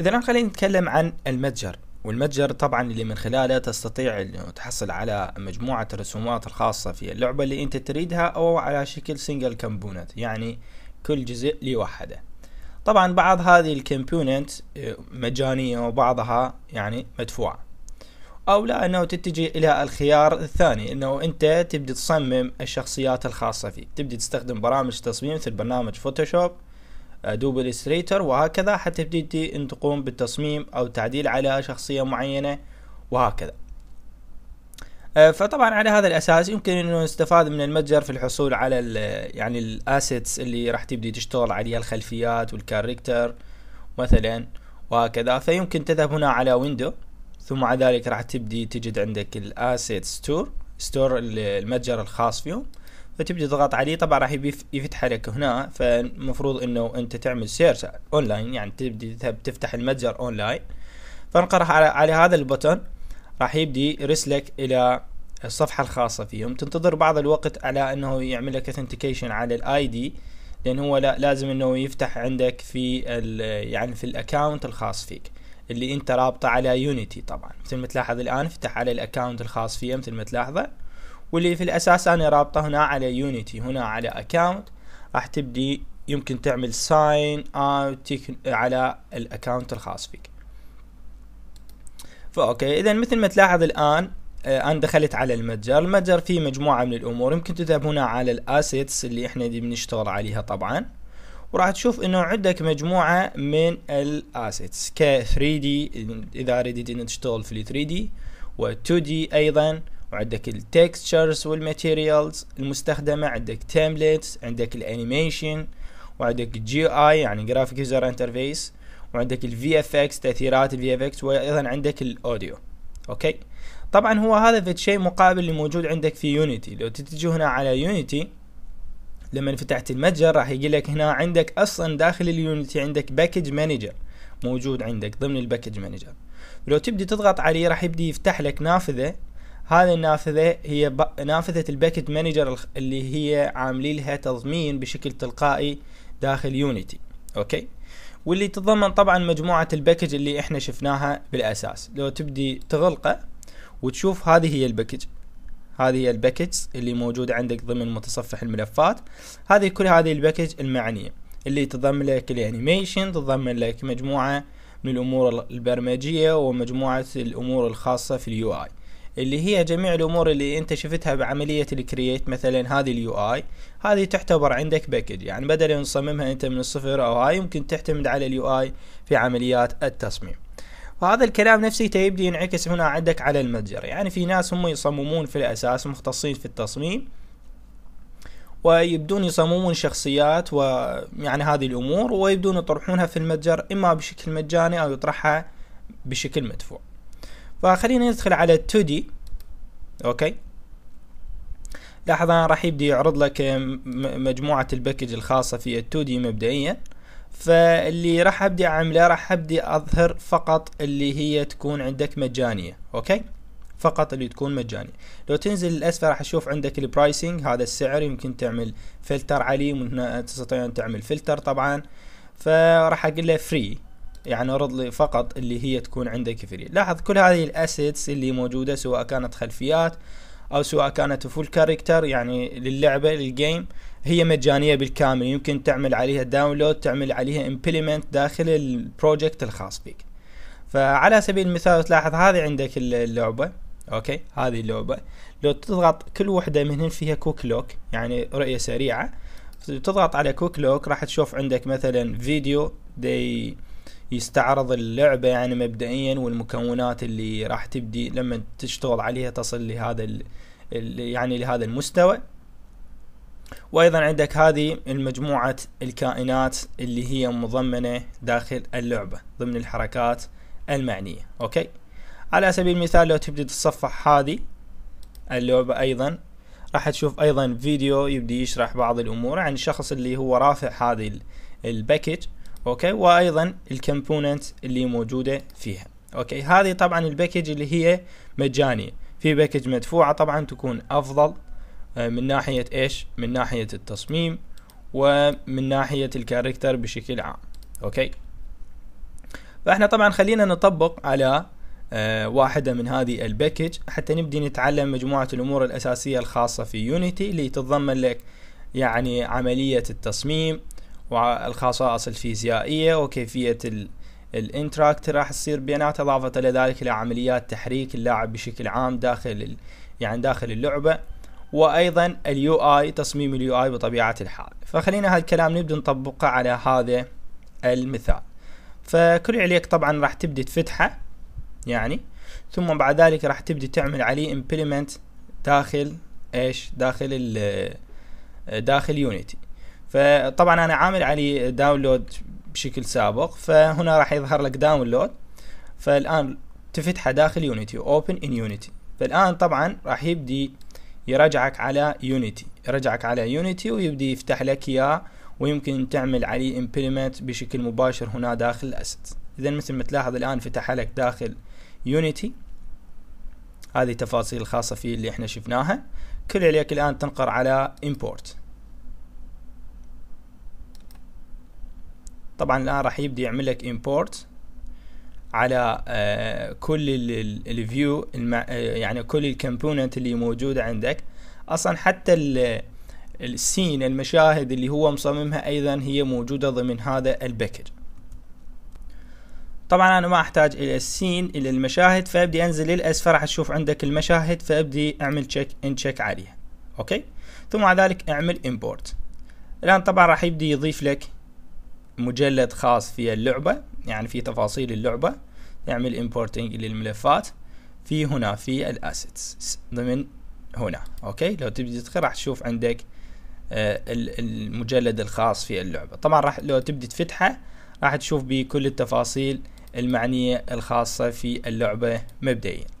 إذا خلينا نتكلم عن المتجر والمتجر طبعا اللي من خلاله تستطيع انه تحصل على مجموعة الرسومات الخاصة في اللعبة اللي انت تريدها او على شكل سنجل كمبونت يعني كل جزء لوحده طبعا بعض هذه الكومبوننت آه، مجانية وبعضها يعني مدفوعة او لا انه تتجه الى الخيار الثاني انه انت تبدي تصمم الشخصيات الخاصة فيك تبدي تستخدم برامج تصميم مثل برنامج فوتوشوب ادوب الستريتر وهكذا حتى تبتدي ان تقوم بالتصميم او تعديل على شخصية معينة وهكذا آه، فطبعا على هذا الاساس يمكن انه نستفاد من المتجر في الحصول على الـ يعني الاسيتس اللي راح تبدي تشتغل عليها الخلفيات والكاركتر مثلا وهكذا فيمكن تذهب هنا على ويندو ثم بعد ذلك راح تبدي تجد عندك الاسيت ستور ستور المتجر الخاص فيهم فتبدي تضغط عليه طبعا راح يفتح لك هنا فالمفروض انه انت تعمل سيرش اونلاين يعني تبدي تفتح المتجر اونلاين فنقرح على, على هذا البوتن راح يبدي يرسلك الى الصفحة الخاصة فيهم تنتظر بعض الوقت على انه يعمل لك اثنتيكيشن على الاي دي لان هو لا لازم انه يفتح عندك في يعني في الاكونت الخاص فيك اللي انت رابطه على يونيتي طبعا مثل ما تلاحظ الان فتح على الاكونت الخاص فيه مثل ما تلاحظه واللي في الاساس انا رابطه هنا على يونيتي هنا على اكاونت راح تبدي يمكن تعمل ساين اوت على الاكاونت الخاص فيك فاوكي اذا مثل ما تلاحظ الان آه، انا دخلت على المتجر المتجر فيه مجموعة من الامور يمكن تذهب هنا على الاسيتس اللي احنا دي بنشتغل عليها طبعا وراح تشوف انه عندك مجموعة من الاسيتس ك 3 دي اذا اريد ان تشتغل في 3 دي و 2 دي ايضا وعندك التكستشرز والماتيريالز المستخدمة عندك تمبلتس عندك الانيميشن وعندك جي اي يعني جرافيك يوزر انترفيس وعندك الفي اف اكس تاثيرات الفي اف اكس وايضا عندك الاوديو اوكي طبعا هو هذا في شيء مقابل موجود عندك في يونيتي لو تتجه هنا على يونيتي لما فتحت المتجر راح يجي لك هنا عندك اصلا داخل اليونيتي عندك باكج مانجر موجود عندك ضمن الباكج مانجر لو تبدي تضغط عليه راح يبدي يفتح لك نافذه هذه النافذة هي نافذة الباكت مانجر اللي هي عاملي لها تضمين بشكل تلقائي داخل يونيتي اوكي واللي تتضمن طبعا مجموعة الباكج اللي احنا شفناها بالاساس لو تبدي تغلقه وتشوف هذه هي الباكج هذه هي الباكج اللي موجودة عندك ضمن متصفح الملفات هذه كل هذه الباكج المعنية اللي تضمن لك الانيميشن تضمن لك مجموعة من الامور البرمجية ومجموعة الامور الخاصة في اليو اي اللي هي جميع الامور اللي انت شفتها بعمليه الكرييت مثلا هذه اليو اي هذه تعتبر عندك باكج يعني بدل ان تصممها انت من الصفر او هاي ممكن تعتمد على اليو اي في عمليات التصميم وهذا الكلام نفسي تبدي ينعكس هنا عندك على المتجر يعني في ناس هم يصممون في الاساس مختصين في التصميم ويبدون يصممون شخصيات ويعني هذه الامور ويبدون يطرحونها في المتجر اما بشكل مجاني او يطرحها بشكل مدفوع فخلينا ندخل على 2 2D اوكي لاحظ انا راح يبدي يعرض لك مجموعة الباكج الخاصة في 2 d مبدئيا فاللي راح ابدي اعمله راح ابدي اظهر فقط اللي هي تكون عندك مجانية اوكي فقط اللي تكون مجاني لو تنزل للاسفل راح اشوف عندك البرايسنج هذا السعر يمكن تعمل فلتر عليه وهنا تستطيع ان تعمل فلتر طبعا فراح اقول له فري يعني اعرض لي فقط اللي هي تكون عندك فري لاحظ كل هذه الاسيتس اللي موجودة سواء كانت خلفيات او سواء كانت فول كاركتر يعني للعبة للجيم هي مجانية بالكامل يمكن تعمل عليها داونلود تعمل عليها امبلمنت داخل البروجكت الخاص بك فعلى سبيل المثال تلاحظ هذه عندك اللعبة اوكي هذه اللعبة لو تضغط كل وحدة منهن فيها كوك لوك يعني رؤية سريعة تضغط على كوك لوك راح تشوف عندك مثلا فيديو دي يستعرض اللعبة يعني مبدئيا والمكونات اللي راح تبدي لما تشتغل عليها تصل لهذا ال يعني لهذا المستوى وايضا عندك هذه المجموعة الكائنات اللي هي مضمنة داخل اللعبة ضمن الحركات المعنية اوكي على سبيل المثال لو تبدي تتصفح هذه اللعبة ايضا راح تشوف ايضا فيديو يبدي يشرح بعض الامور عن الشخص اللي هو رافع هذه الباكج اوكي وايضا الكومبوننت اللي موجوده فيها اوكي هذه طبعا الباكج اللي هي مجانيه في باكج مدفوعه طبعا تكون افضل آه، من ناحيه ايش من ناحيه التصميم ومن ناحيه الكاركتر بشكل عام اوكي فاحنا طبعا خلينا نطبق على آه، واحدة من هذه الباكج حتى نبدي نتعلم مجموعة الأمور الأساسية الخاصة في يونيتي اللي تتضمن لك يعني عملية التصميم والخصائص الفيزيائية وكيفية الانتراكت راح تصير بيناتها اضافة الى ذلك الى عمليات تحريك اللاعب بشكل عام داخل يعني داخل اللعبة وايضا اليو اي تصميم اليو اي بطبيعة الحال فخلينا هالكلام نبدأ نطبقه على هذا المثال فكل عليك طبعا راح تبدي تفتحه يعني ثم بعد ذلك راح تبدي تعمل عليه امبلمنت داخل ايش داخل ال داخل يونيتي فطبعا انا عامل عليه داونلود بشكل سابق فهنا راح يظهر لك داونلود فالان تفتحه داخل يونيتي اوبن ان يونيتي فالان طبعا راح يبدي يرجعك على يونيتي يرجعك على يونيتي ويبدي يفتح لك اياه ويمكن تعمل عليه امبلمنت بشكل مباشر هنا داخل الاسيت اذا مثل ما تلاحظ الان فتح لك داخل يونيتي هذه تفاصيل خاصة فيه اللي احنا شفناها كل عليك الان تنقر على امبورت طبعا الان راح يبدي يعمل لك امبورت على آه، كل الفيو آه، يعني كل الكومبوننت اللي موجودة عندك اصلا حتى السين المشاهد اللي هو مصممها ايضا هي موجودة ضمن هذا الباكج طبعا انا ما احتاج الى السين الى المشاهد فابدي انزل للاسفل راح اشوف عندك المشاهد فابدي اعمل تشيك ان تشيك عليها اوكي ثم بعد ذلك اعمل امبورت الان طبعا راح يبدي يضيف لك مجلد خاص في اللعبة يعني في تفاصيل اللعبة تعمل importing للملفات في هنا في الاسيتس ضمن هنا اوكي لو تبدي تدخل راح تشوف عندك آه المجلد الخاص في اللعبة طبعا راح لو تبدي تفتحه راح تشوف بكل التفاصيل المعنية الخاصة في اللعبة مبدئيا